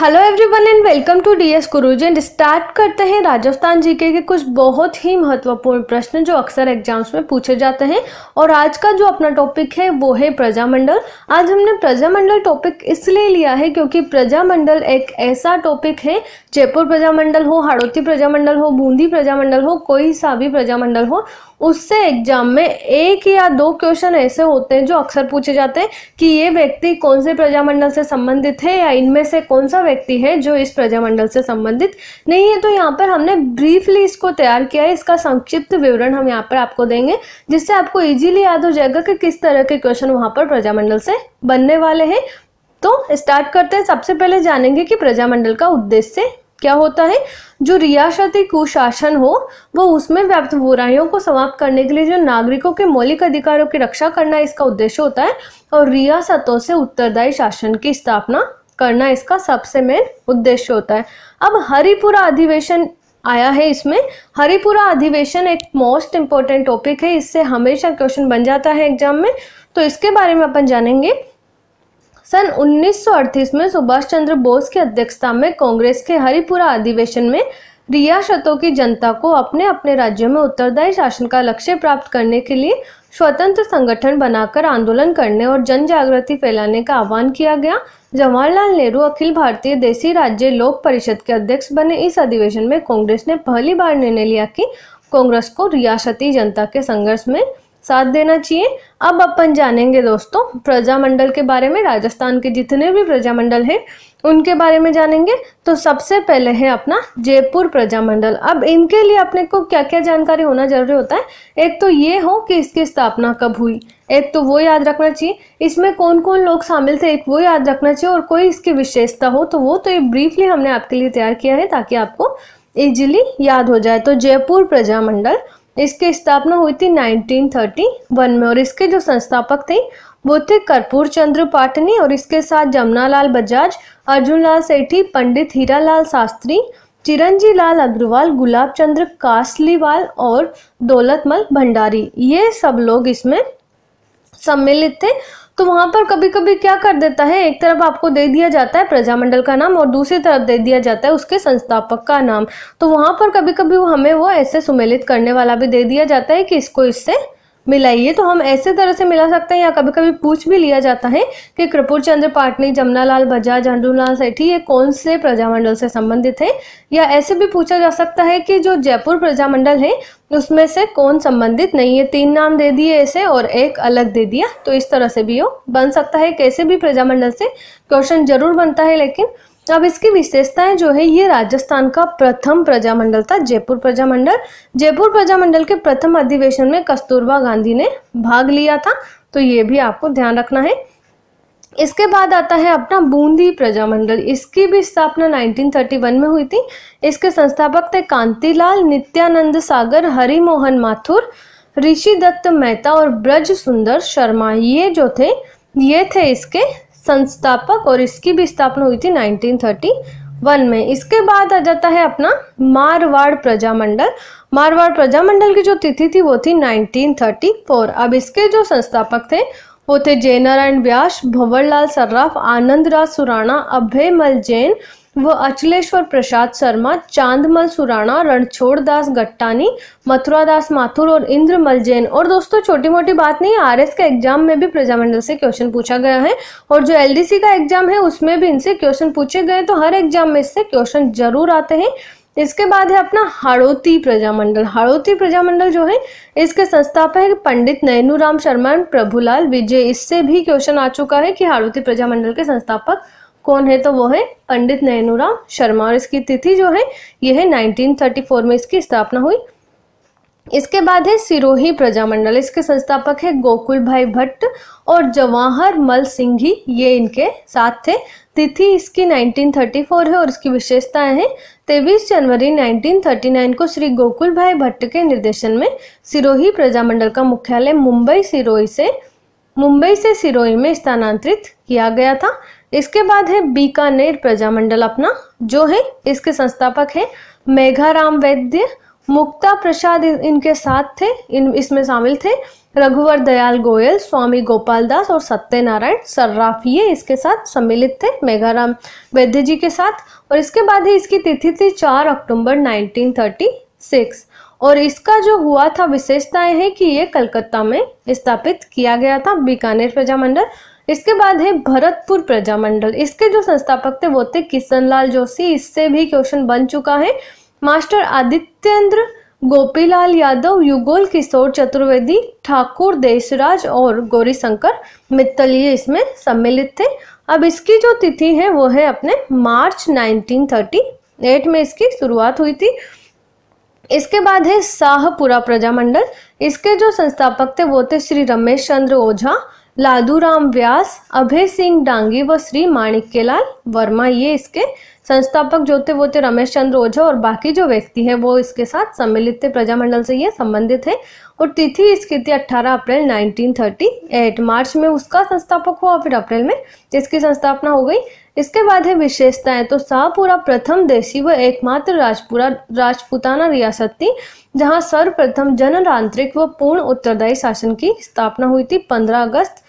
hello everyone and welcome to D S S and start करते हैं Rajasthan GK के कुछ बहुत ही महत्वपूर्ण प्रश्न जो अक्सर एग्जाम्स में पूछे जाते हैं और आज का जो अपना टॉपिक है वो है प्रजामंडल आज हमने प्रजामंडल टॉपिक इसलिए लिया है क्योंकि प्रजामंडल एक ऐसा टॉपिक है जयपुर प्रजामंडल हो हाड़ोती प्रजामंडल हो बूंदी प्रजामंडल हो कोई सा भी प्रजामंडल हो उससे एग्जाम में एक या दो क्वेश्चन ऐसे होते हैं जो अक्सर पूछे जाते हैं कि ये व्यक्ति कौन से प्रजामंडल से संबंधित है या इनमें से कौन सा व्यक्ति है जो इस प्रजामंडल से संबंधित नहीं है तो यहाँ पर हमने ब्रीफली इसको तैयार किया है इसका संक्षिप्त विवरण हम यहाँ पर आपको देंगे जिससे आपको इजीली याद हो जाएगा कि किस तरह के क्वेश्चन वहाँ पर प्रजामंडल से बनने वाले हैं तो स्टार्ट करते हैं सबसे पहले जानेंगे कि प्रजामंडल का उद्देश्य क्या होता है जो रियासती कुशासन हो वो उसमें व्याप्त बुराइयों को समाप्त करने के लिए जो नागरिकों के मौलिक अधिकारों की रक्षा करना इसका उद्देश्य होता है और रियासतों से उत्तरदायी शासन की स्थापना करना इसका सबसे मेन उद्देश्य होता है अब हरिपुरा अधिवेशन आया है इसमें हरिपुरा अधिवेशन एक मोस्ट इम्पोर्टेंट टॉपिक है इससे हमेशा क्वेश्चन बन जाता है एग्जाम में तो इसके बारे में अपन जानेंगे सन 1938 में सुभाष चंद्र बोस की अध्यक्षता में कांग्रेस के हरिपुरा अधिवेशन में रियासतों की जनता को अपने अपने राज्यों में उत्तरदायी शासन का लक्ष्य प्राप्त करने के लिए स्वतंत्र संगठन बनाकर आंदोलन करने और जन जागृति फैलाने का आह्वान किया गया जवाहरलाल नेहरू अखिल भारतीय देसी राज्य लोक परिषद के अध्यक्ष बने इस अधिवेशन में कांग्रेस ने पहली बार निर्णय लिया कि कांग्रेस को रियासती जनता के संघर्ष में साथ देना चाहिए अब अपन जानेंगे दोस्तों प्रजामंडल के बारे में राजस्थान के जितने भी प्रजामंडल हैं उनके बारे में जानेंगे तो सबसे पहले है अपना जयपुर प्रजामंडल अब इनके लिए अपने को क्या क्या जानकारी होना जरूरी होता है एक तो ये हो कि इसकी स्थापना कब हुई एक तो वो याद रखना चाहिए इसमें कौन कौन लोग शामिल थे एक वो याद रखना चाहिए और कोई इसकी विशेषता हो तो वो तो ये ब्रीफली हमने आपके लिए तैयार किया है ताकि आपको इजिली याद हो जाए तो जयपुर प्रजामंडल इसकी स्थापना हुई थी 1931 में और इसके जो संस्थापक थे वो थे कर्पूर चंद्र पाटनी और इसके साथ जमुनालाल बजाज अर्जुन लाल सेठी पंडित हीरालाल शास्त्री चिरंजी लाल अग्रवाल गुलाब चंद्र कासलीवाल और दौलतमल भंडारी ये सब लोग इसमें सम्मिलित थे तो वहाँ पर कभी कभी क्या कर देता है एक तरफ आपको दे दिया जाता है प्रजामंडल का नाम और दूसरी तरफ दे दिया जाता है उसके संस्थापक का नाम तो वहाँ पर कभी कभी हमें वो ऐसे सुमेलित करने वाला भी दे दिया जाता है कि इसको इससे मिलाइए तो हम ऐसे तरह से मिला सकते हैं या कभी कभी पूछ भी लिया जाता है कि कृपूर चंद्र पाटनी जमुनालाल बजाज झंडूलाल सेठी ये कौन से प्रजामंडल से संबंधित है या ऐसे भी पूछा जा सकता है कि जो जयपुर प्रजामंडल है उसमें से कौन संबंधित नहीं है तीन नाम दे दिए ऐसे और एक अलग दे दिया तो इस तरह से भी हो बन सकता है कैसे भी प्रजामंडल से क्वेश्चन जरूर बनता है लेकिन तो अब इसकी विशेषताएं जो है ये राजस्थान का प्रथम प्रजामंडल था जयपुर प्रजामंडल जयपुर प्रजामंडल के प्रथम अधिवेशन में कस्तूरबा गांधी ने भाग लिया था तो ये भी आपको ध्यान रखना है इसके बाद आता है अपना बूंदी प्रजामंडल इसकी भी स्थापना 1931 में हुई थी इसके संस्थापक थे कांतीलाल नित्यानंद सागर हरिमोहन माथुर ऋषि दत्त मेहता और ब्रज सुंदर शर्मा ये जो थे ये थे इसके संस्थापक और इसकी भी स्थापना हुई थी 1931 में इसके बाद आ जाता है अपना मारवाड़ प्रजामंडल मारवाड़ प्रजामंडल की जो तिथि थी वो थी 1934 अब इसके जो संस्थापक थे वो थे जयनारायण व्यास भंवरलाल सर्राफ आनंद राज सुराणा अभय मल जैन व अचलेश्वर प्रसाद शर्मा चांदमल सुराणा रणछोड़ दास गट्टानी मथुरा दास माथुर और इंद्रमल जैन और दोस्तों छोटी मोटी बात नहीं आर एस का एग्जाम में भी प्रजामंडल से क्वेश्चन पूछा गया है और जो एल का एग्जाम है उसमें भी इनसे क्वेश्चन पूछे गए तो हर एग्जाम में इससे क्वेश्चन जरूर आते हैं इसके बाद है अपना हाड़ोती प्रजामंडल हाड़ोती प्रजामंडल जो है इसके संस्थापक पंडित नैनू राम शर्मा प्रभुलाल विजय इससे भी क्वेश्चन आ चुका है कि हाड़ोती प्रजामंडल के संस्थापक कौन है तो वो है पंडित नैनुराम शर्मा और इसकी तिथि जो है ये है फोर में इसकी स्थापना हुई इसके बाद है सिरोही प्रजामंडल इसके संस्थापक है गोकुल भाई भट्ट और जवाहर मल सिंघी ये इनके साथ थे तिथि इसकी 1934 है और इसकी विशेषताएं हैं तेईस जनवरी 1939 को श्री गोकुल भाई भट्ट के निर्देशन में सिरोही प्रजामंडल का मुख्यालय मुंबई सिरोही से मुंबई से सिरोही में स्थानांतरित किया गया था इसके बाद है बीकानेर प्रजामंडल अपना जो है इसके संस्थापक है मेघाराम वैद्य मुक्ता प्रसाद इनके साथ थे इन इसमें शामिल थे रघुवर दयाल गोयल स्वामी गोपाल दास और सत्यनारायण सर्राफ ये इसके साथ सम्मिलित थे मेघाराम वैद्य जी के साथ और इसके बाद ही इसकी तिथि थी चार अक्टूबर 1936 और इसका जो हुआ था विशेषताएं हैं कि ये कलकत्ता में स्थापित किया गया था बीकानेर प्रजामंडल इसके बाद है भरतपुर प्रजामंडल इसके जो संस्थापक थे वो थे किशनलाल जोशी इससे भी क्वेश्चन बन चुका है मास्टर आदित्येंद्र गोपीलाल यादव युगोल किशोर चतुर्वेदी ठाकुर देशराज और गौरीशंकर मित्तल ये इसमें सम्मिलित थे अब इसकी जो तिथि है वो है अपने मार्च 1938 में इसकी शुरुआत हुई थी इसके बाद है शाहपुरा प्रजामंडल इसके जो संस्थापक थे वो थे श्री रमेश चंद्र ओझा लादूराम व्यास अभय सिंह डांगी व श्री माणिक्यलाल वर्मा ये इसके संस्थापक जो थे वो थे रमेश चंद्र ओझा और बाकी जो व्यक्ति हैं वो इसके साथ सम्मिलित थे प्रजामंडल से ये संबंधित है और तिथि इसकी थी 18 अप्रैल 1938 मार्च में उसका संस्थापक हुआ फिर अप्रैल में इसकी संस्थापना हो गई इसके बाद है विशेषताएं तो शाहपुरा प्रथम देशी व एकमात्र राजपुरा राजपूताना रियासत थी जहाँ सर्वप्रथम जनतांत्रिक व पूर्ण उत्तरदायी शासन की स्थापना हुई थी पंद्रह अगस्त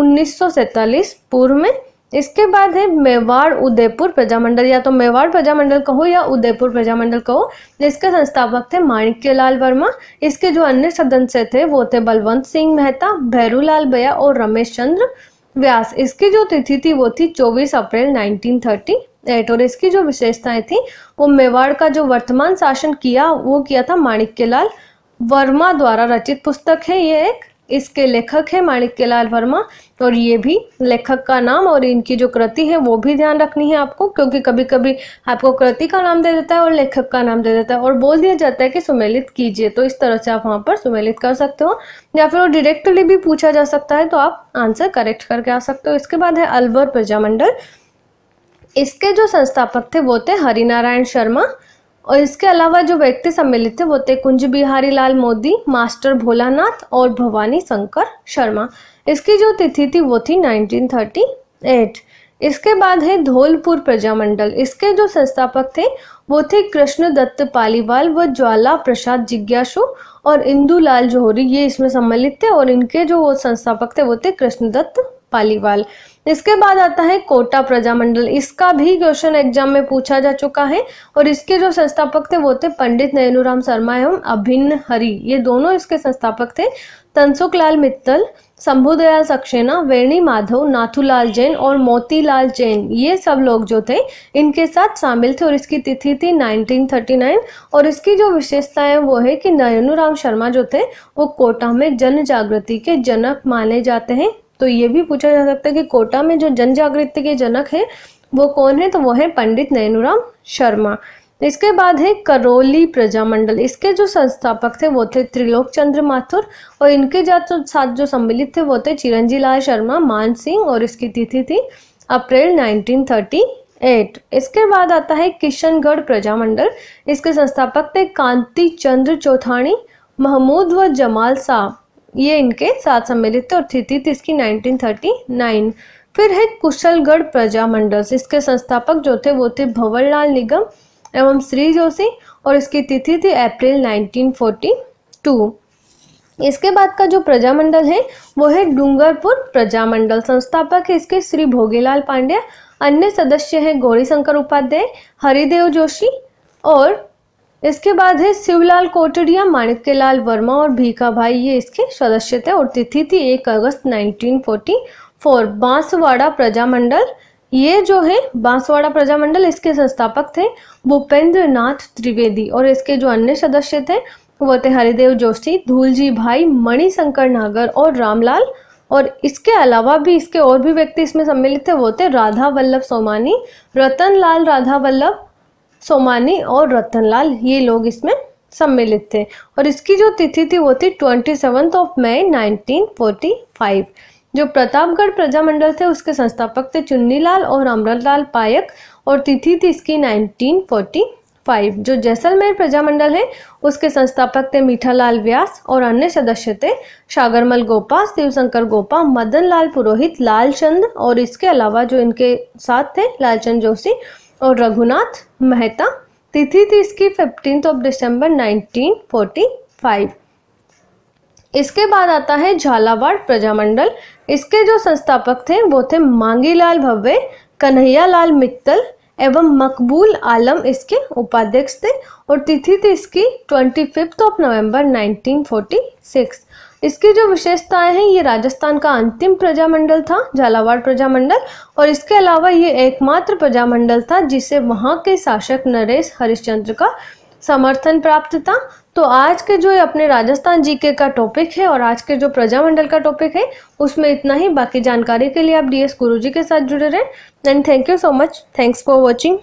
उन्नीस पूर्व में इसके बाद है मेवाड़ उदयपुर प्रजामंडल या तो मेवाड़ प्रजामंडल कहो या उदयपुर प्रजामंडल कहो इसके संस्थापक थे माणिक्यलाल वर्मा इसके जो अन्य सदस्य थे वो थे बलवंत सिंह मेहता भैरूलाल बया और रमेश चंद्र व्यास इसकी जो तिथि थी वो थी 24 अप्रैल 1938 और इसकी जो विशेषताएं थी वो मेवाड़ का जो वर्तमान शासन किया वो किया था माणिक्यलाल वर्मा द्वारा रचित पुस्तक है ये एक इसके लेखक है माणिक्यलाल वर्मा और ये भी लेखक का नाम और इनकी जो कृति है वो भी ध्यान रखनी है आपको क्योंकि कभी कभी आपको कृति का नाम दे देता है और लेखक का नाम दे देता है और बोल दिया जाता है कि सुमेलित कीजिए तो इस तरह से आप वहाँ पर सुमेलित कर सकते हो या फिर वो डायरेक्टली भी पूछा जा सकता है तो आप आंसर करेक्ट करके आ सकते हो इसके बाद है अलवर प्रजामंडल इसके जो संस्थापक थे वो थे हरिनारायण शर्मा और इसके अलावा जो व्यक्ति सम्मिलित थे वो थे कुंज बिहारी लाल मोदी मास्टर भोलानाथ और भवानी शंकर शर्मा इसकी जो तिथि थी वो थी 1938 इसके बाद है धौलपुर प्रजामंडल इसके जो संस्थापक थे वो थे कृष्ण दत्त पालीवाल व ज्वाला प्रसाद जिज्ञासु और इंदुलाल जोहरी ये इसमें सम्मिलित थे और इनके जो संस्थापक थे वो थे कृष्ण दत्त पालीवाल इसके बाद आता है कोटा प्रजामंडल इसका भी क्वेश्चन एग्जाम में पूछा जा चुका है और इसके जो संस्थापक थे वो थे पंडित राम शर्मा एवं अभिन्न हरि ये दोनों इसके संस्थापक थे तनसुख लाल मित्तल संभुदया सक्सेना वेणी माधव नाथूलाल जैन और मोतीलाल जैन ये सब लोग जो थे इनके साथ शामिल थे और इसकी तिथि थी 1939 और इसकी जो विशेषता है वो है कि नयनू शर्मा जो थे वो कोटा में जन जागृति के जनक माने जाते हैं तो ये भी पूछा जा सकता है कि कोटा में जो जन जागृति के जनक है वो कौन है तो वो है पंडित नैनूराम शर्मा इसके बाद है करोली प्रजामंडल इसके जो संस्थापक थे वो थे त्रिलोक चंद्र माथुर और इनके साथ जो सम्मिलित थे वो थे चिरंजी लाल शर्मा मान सिंह और इसकी तिथि थी अप्रैल 1938 इसके बाद आता है किशनगढ़ प्रजामंडल इसके संस्थापक थे कांति चंद्र चौथाणी महमूद व जमाल साहब ये इनके साथ सम्मिलित थे और थी थी इसकी 1939 फिर है कुशलगढ़ प्रजा मंडल इसके संस्थापक जो थे वो थे भंवरलाल निगम एवं श्री जोशी और इसकी तिथि थी अप्रैल 1942 इसके बाद का जो प्रजा मंडल है वो है डूंगरपुर प्रजा मंडल संस्थापक है इसके श्री भोगेलाल पांडे अन्य सदस्य हैं गौरी शंकर उपाध्याय हरिदेव जोशी और इसके बाद है शिवलाल कोटड़िया माणिक्य लाल वर्मा और भीखा भाई ये इसके सदस्य थे और तिथि थी एक अगस्त 1944 बांसवाड़ा प्रजामंडल मंडल ये जो है बांसवाड़ा प्रजामंडल इसके संस्थापक थे भूपेंद्र नाथ त्रिवेदी और इसके जो अन्य सदस्य थे वो थे हरिदेव जोशी धूलजी भाई मणिशंकर नागर और रामलाल और इसके अलावा भी इसके और भी व्यक्ति इसमें सम्मिलित थे वो थे राधा वल्लभ सोमानी रतन लाल राधा वल्लभ सोमानी और रतनलाल ये लोग इसमें सम्मिलित थे और इसकी जो तिथि थी वो थी ट्वेंटी सेवन्थ ऑफ मई 1945 जो प्रतापगढ़ प्रजामंडल थे उसके संस्थापक थे चुन्नीलाल और अमरलाल पायक और तिथि थी इसकी 1945 जो जैसलमेर प्रजामंडल है उसके संस्थापक थे मीठालाल व्यास और अन्य सदस्य थे सागरमल गोपा शिवशंकर गोपा मदन लाल पुरोहित लालचंद और इसके अलावा जो इनके साथ थे लालचंद जोशी और रघुनाथ मेहता तिथि थी इसकी फिफ्टीन ऑफ दिसंबर 1945 इसके बाद आता है झालावाड़ प्रजामंडल इसके जो संस्थापक थे वो थे मांगीलाल भव्य कन्हैयालाल मित्तल एवं मकबूल आलम इसके उपाध्यक्ष थे और तिथि थी इसकी ट्वेंटी फिफ्थ ऑफ नवंबर 1946 इसकी जो विशेषताएं हैं ये राजस्थान का अंतिम प्रजामंडल था झालावाड़ प्रजामंडल और इसके अलावा ये एकमात्र प्रजामंडल था जिसे वहाँ के शासक नरेश हरिश्चंद्र का समर्थन प्राप्त था तो आज के जो अपने राजस्थान जीके का टॉपिक है और आज के जो प्रजामंडल का टॉपिक है उसमें इतना ही बाकी जानकारी के लिए आप डीएस गुरुजी के साथ जुड़े रहें and thank you so much thanks for watching